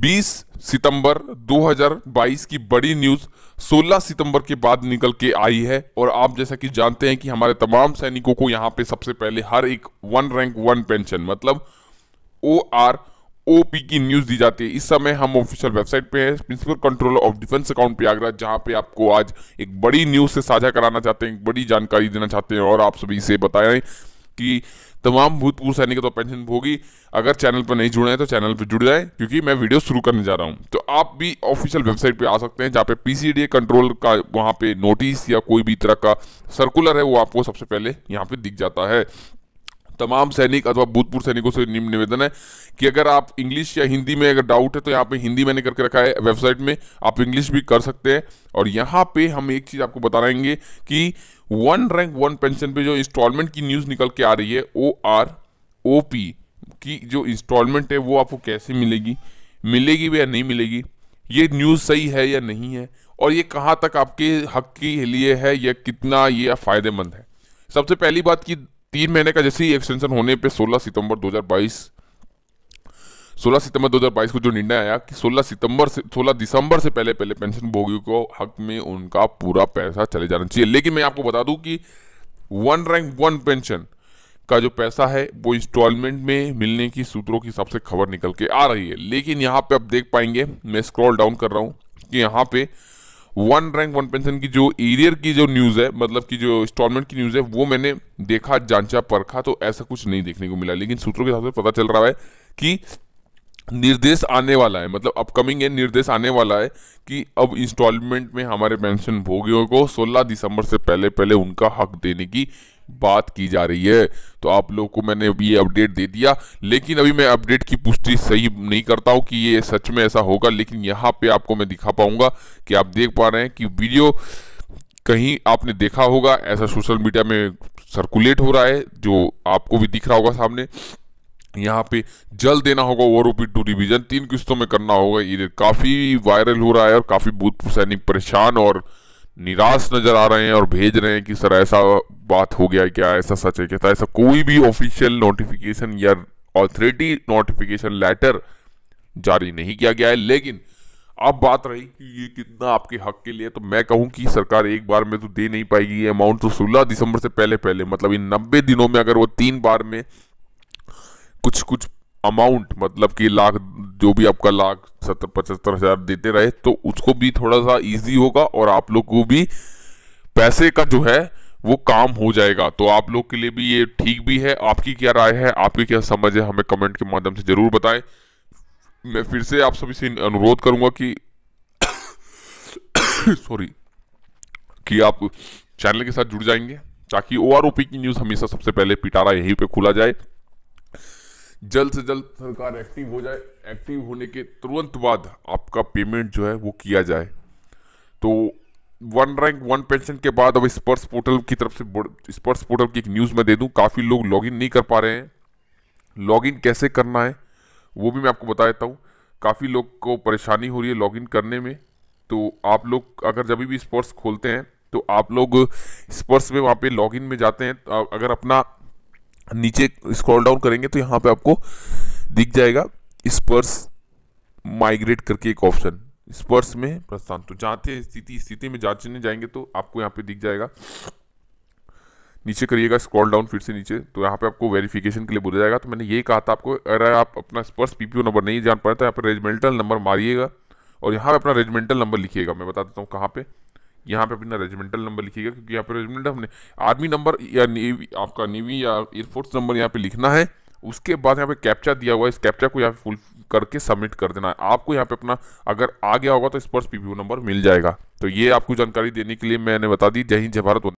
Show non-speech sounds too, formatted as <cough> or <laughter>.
20 सितंबर 2022 की बड़ी न्यूज 16 सितंबर के बाद निकल के आई है और आप जैसा कि जानते हैं कि हमारे तमाम सैनिकों को यहां पे सबसे पहले हर एक वन रैंक वन पेंशन मतलब ओ आर ओ पी की न्यूज दी जाती है इस समय हम ऑफिशियल वेबसाइट पे हैं principal controller of defence account पे आगरा जहां पे आपको आज एक बड़ी न्यूज से साझा कराना चाहते हैं एक बड़ी जानकारी देना चाहते हैं और आप सभी इसे बताएं की तमाम भूतपूर्व सैनिकों तो पेंशन होगी अगर चैनल पर नहीं जुड़े हैं तो चैनल पर जुड़ जाए क्योंकि मैं वीडियो शुरू करने जा रहा हूं तो आप भी ऑफिशियल वेबसाइट पर आ सकते हैं जहाँ पे पीसीडीए कंट्रोल का वहाँ पे नोटिस या कोई भी तरह का सर्कुलर है वो आपको सबसे पहले यहाँ पे दिख जाता है तमाम सैनिक अथवा भूतपूर्व सैनिकों से निवेदन है कि अगर आप इंग्लिश या हिंदी में अगर डाउट है तो यहाँ पे हिंदी मैंने करके रखा है वेबसाइट में आप इंग्लिश भी कर सकते हैं और यहाँ पे हम एक चीज़ आपको बता रहेंगे कि वन रैंक वन पेंशन पे जो इंस्टॉलमेंट की न्यूज़ निकल के आ रही है ओ आर ओ पी की जो इंस्टॉलमेंट है वो आपको कैसे मिलेगी मिलेगी या नहीं मिलेगी ये न्यूज़ सही है या नहीं है और ये कहाँ तक आपके हक के लिए है या कितना ये फ़ायदेमंद है सबसे पहली बात कि तीन महीने का जैसे ही एक्सटेंशन होने पे 16 सितंबर 2022 16 सितंबर 2022 को जो निर्णय आया कि 16 सितंबर से 16 दिसंबर से पहले पहले पेंशन भोगियों को हक में उनका पूरा पैसा चले जाना चाहिए लेकिन मैं आपको बता दूं कि वन रैंक वन पेंशन का जो पैसा है वो इंस्टॉलमेंट में मिलने की सूत्रों के हिसाब से खबर निकल के आ रही है लेकिन यहाँ पे आप देख पाएंगे मैं स्क्रॉल डाउन कर रहा हूँ कि यहाँ पे वन रैंक वन पेंशन की जो एरियर की जो न्यूज़ है मतलब की जो इंस्टॉलमेंट की न्यूज़ है वो मैंने देखा जांचा परखा तो ऐसा कुछ नहीं देखने को मिला लेकिन सूत्रों के हिसाब से पता चल रहा है कि निर्देश आने वाला है मतलब अपकमिंग है निर्देश आने वाला है कि अब इंस्टॉलमेंट में हमारे पेंशन भोगियों को 16 दिसंबर से पहले पहले उनका हक देने की बात की जा रही है तो आप लोगों को मैंने अभी ये अपडेट दे दिया लेकिन अभी मैं अपडेट की पुष्टि सही नहीं करता हूँ कि ये सच में ऐसा होगा लेकिन यहाँ पे आपको मैं दिखा पाऊंगा कि आप देख पा रहे हैं कि वीडियो कहीं आपने देखा होगा ऐसा सोशल मीडिया में सर्कुलेट हो रहा है जो आपको भी दिख रहा होगा सामने यहाँ पे जल देना होगा ओवर ओपी टू रिविजन तीन किस्तों में करना होगा ये काफ़ी वायरल हो रहा है और काफ़ी बूथ सैनिक परेशान और निराश नजर आ रहे हैं और भेज रहे हैं कि सर ऐसा बात हो गया क्या ऐसा सच है क्या था तो ऐसा कोई भी ऑफिशियल नोटिफिकेशन या ऑथोरिटी नोटिफिकेशन लेटर जारी नहीं किया गया है लेकिन अब बात रही कि ये कितना आपके हक के लिए तो मैं कहूं कि सरकार एक बार में तो दे नहीं पाएगी ये अमाउंट तो 16 दिसंबर से पहले पहले मतलब इन 90 दिनों में अगर वो तीन बार में कुछ कुछ अमाउंट मतलब कि लाख जो भी आपका लाख सत्तर पचहत्तर हजार देते रहे तो उसको भी थोड़ा सा इजी होगा और आप लोग को भी पैसे का जो है वो काम हो जाएगा तो आप लोग के लिए भी ये ठीक भी है आपकी क्या राय है आपकी क्या समझ है हमें कमेंट के माध्यम से जरूर बताएं मैं फिर से आप सभी से अनुरोध करूंगा कि सॉरी <coughs> कि आप चैनल के साथ जुड़ जाएंगे ताकि ओ की न्यूज़ हमेशा सबसे पहले पिटारा यहीं पे खुला जाए जल्द से जल्द सरकार एक्टिव हो जाए एक्टिव होने के तुरंत बाद आपका पेमेंट जो है वो किया जाए तो वन रैंक वन पेंशन के बाद अब स्पर्श पोर्टल की तरफ से स्पर्श पोर्टल की एक न्यूज़ मैं दे दूं काफ़ी लोग लॉगिन नहीं कर पा रहे हैं लॉगिन कैसे करना है वो भी मैं आपको बता देता हूँ काफ़ी लोग को परेशानी हो रही है लॉगिन करने में तो आप लोग अगर जब भी स्पर्श खोलते हैं तो आप लोग स्पर्श में वहाँ पे लॉगिन में जाते हैं तो अगर अपना नीचे स्क्रॉल डाउन करेंगे तो यहाँ पे आपको दिख जाएगा स्पर्स माइग्रेट करके एक ऑप्शन स्पर्श में प्रस्थान तो जाते स्थिति स्थिति में जांचने जाएंगे तो आपको यहाँ पे दिख जाएगा नीचे करिएगा स्क्रॉल डाउन फिर से नीचे तो यहाँ पे आपको वेरिफिकेशन के लिए बोला जाएगा तो मैंने ये कहा था आपको अगर आप अपना स्पर्श पीपीओ नंबर नहीं जान पाए तो यहाँ पर रेजिमेंटल नंबर मारिएगा और यहाँ पे अपना रेजिमेंटल नंबर लिखिएगा मैं बता देता हूँ कहाँ पे यहाँ पे अपना रेजिमेंटल नंबर लिखिएगा क्योंकि यहाँ पे रेजिमेंटल हमने आर्मी नंबर या नेवी आपका नेवी या एयरफोर्स नंबर यहाँ पे लिखना है उसके बाद यहाँ पे कैप्चा दिया हुआ है इस कैप्चा को यहाँ पे फुल करके सबमिट कर देना है आपको यहाँ पे अपना अगर आ गया होगा तो इस पर पीपीओ नंबर मिल जाएगा तो ये आपको जानकारी देने के लिए मैंने बता दी जय हिंद जय भारत